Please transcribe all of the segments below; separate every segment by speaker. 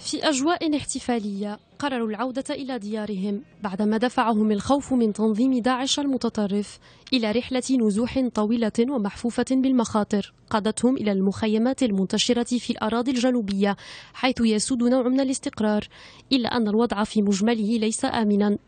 Speaker 1: في أجواء احتفالية قرروا العودة إلى ديارهم بعدما دفعهم الخوف من تنظيم داعش المتطرف إلى رحلة نزوح طويلة ومحفوفة بالمخاطر قادتهم إلى المخيمات المنتشرة في الأراضي الجنوبية حيث يسود نوع من الاستقرار إلا أن الوضع في مجمله ليس آمنا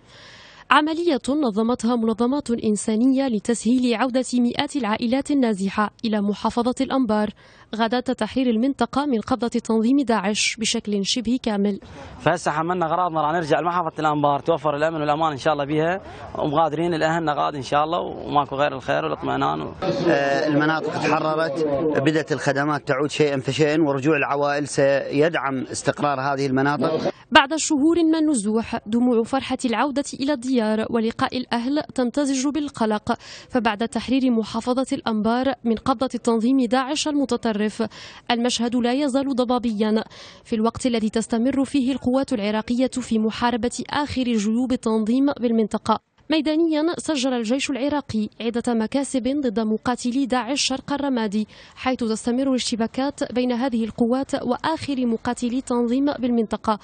Speaker 1: عملية نظمتها منظمات إنسانية لتسهيل عودة مئات العائلات النازحة إلى محافظة الأنبار غدا تحرير المنطقة من قبضة تنظيم داعش بشكل شبه كامل
Speaker 2: فهسه حملنا أغراضنا راح نرجع لمحافظة الأنبار توفر الأمن والأمان إن شاء الله بها ومغادرين الأهل غاد إن شاء الله وماكو غير الخير والاطمئنان و...
Speaker 1: آه، المناطق تحررت
Speaker 3: بدأت الخدمات تعود شيئا فشيئا ورجوع العوائل سيدعم استقرار هذه المناطق
Speaker 1: بعد شهور من النزوح دموع فرحة العودة إلى الديار الزيار ولقاء الأهل تمتزج بالقلق فبعد تحرير محافظة الأنبار من قبضة التنظيم داعش المتطرف المشهد لا يزال ضبابيا في الوقت الذي تستمر فيه القوات العراقية في محاربة آخر جيوب التنظيم بالمنطقة ميدانيا سجل الجيش العراقي عدة مكاسب ضد مقاتلي داعش شرق الرمادي حيث تستمر الاشتباكات بين هذه القوات وآخر مقاتلي التنظيم بالمنطقة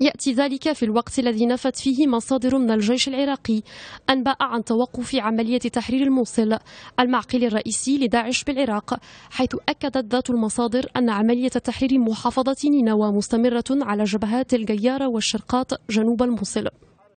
Speaker 1: يأتي ذلك في الوقت الذي نفت فيه مصادر من الجيش العراقي أنباء عن توقف عملية تحرير الموصل المعقل الرئيسي لداعش بالعراق حيث أكدت ذات المصادر أن عملية تحرير محافظة نينوى مستمرة على جبهات الجيارة والشرقات جنوب الموصل